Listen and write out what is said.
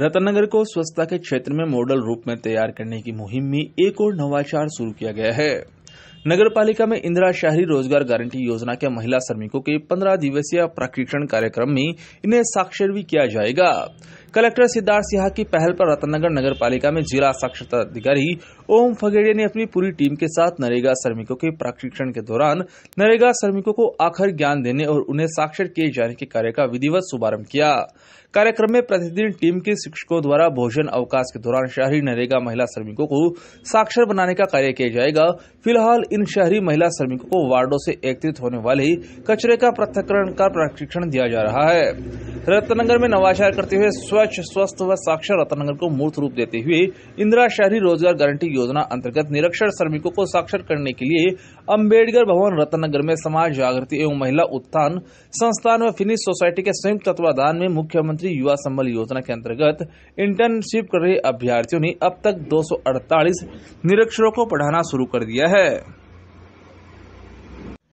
रतनगर को स्वच्छता के क्षेत्र में मॉडल रूप में तैयार करने की मुहिम में एक और नवाचार शुरू किया गया है नगर पालिका में इंदिरा शहरी रोजगार गारंटी योजना के महिला श्रमिकों के 15 दिवसीय प्रशिक्षण कार्यक्रम में इन्हें साक्षर भी किया जाएगा कलेक्टर सिद्धार्थ सिहा की पहल पर रतनगर नगर पालिका में जिला साक्षरता अधिकारी ओम फगेड़िया ने अपनी पूरी टीम के साथ नरेगा श्रमिकों के प्रशिक्षण के दौरान नरेगा श्रमिकों को आखिर ज्ञान देने और उन्हें साक्षर किए जाने के कार्य का विधिवत शुभारंभ किया कार्यक्रम में प्रतिदिन टीम के शिक्षकों द्वारा भोजन अवकाश के दौरान शहरी नरेगा महिला श्रमिकों को साक्षर बनाने का कार्य किया जाएगा फिलहाल इन शहरी महिला श्रमिकों को वार्डो से एकत्रित होने वाले कचरे का पृथककरण का प्रशिक्षण दिया जा रहा है रत्नगर में नवाचार करते हुए स्व स्वच्छ स्वस्थ व साक्षर रत्नगर को मूर्त रूप देते हुए इंदिरा शहरी रोजगार गारंटी योजना अंतर्गत निरक्षर श्रमिकों को साक्षर करने के लिए अम्बेडकर भवन रत्नगर में समाज जागृति एवं महिला उत्थान संस्थान व फिनिश सोसाइटी के संयुक्त तत्वाधान में मुख्यमंत्री युवा संबल योजना के अंतर्गत इंटर्नशिप कर रहे अभ्यार्थियों ने अब तक दो निरक्षरों को पढ़ाना शुरू कर दिया है